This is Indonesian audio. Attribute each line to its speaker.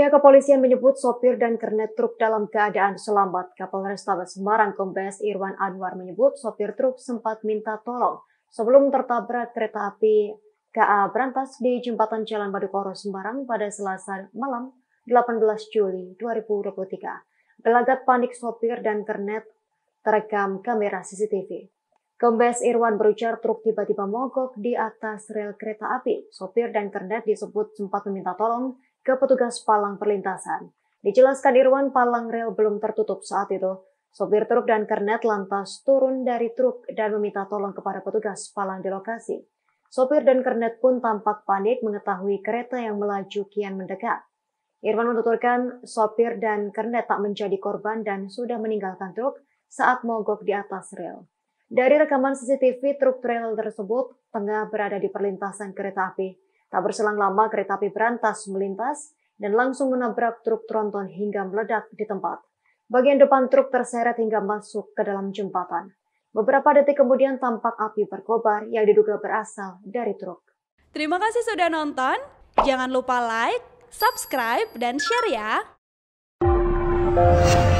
Speaker 1: Pihak kepolisian menyebut sopir dan kernet truk dalam keadaan selamat. Kapolrestabes Semarang Kombes Irwan Anwar menyebut sopir truk sempat minta tolong sebelum tertabrak kereta api KA Brantas di jembatan Jalan Badukoro Semarang pada Selasa malam 18 Juli 2023. Gelagat panik sopir dan kernet terekam kamera CCTV. Kombes Irwan berujar truk tiba-tiba mogok di atas rel kereta api. Sopir dan kernet disebut sempat meminta tolong ke petugas palang perlintasan. Dijelaskan Irwan, palang rel belum tertutup saat itu. Sopir truk dan kernet lantas turun dari truk dan meminta tolong kepada petugas palang di lokasi. Sopir dan kernet pun tampak panik mengetahui kereta yang melaju kian mendekat. Irwan menuturkan sopir dan kernet tak menjadi korban dan sudah meninggalkan truk saat mogok di atas rel. Dari rekaman CCTV, truk trailer tersebut tengah berada di perlintasan kereta api. Tak berselang lama kereta api berantas melintas dan langsung menabrak truk tronton hingga meledak di tempat. Bagian depan truk terseret hingga masuk ke dalam jembatan. Beberapa detik kemudian tampak api berkobar yang diduga berasal dari truk.
Speaker 2: Terima kasih sudah nonton. Jangan lupa like, subscribe, dan share ya.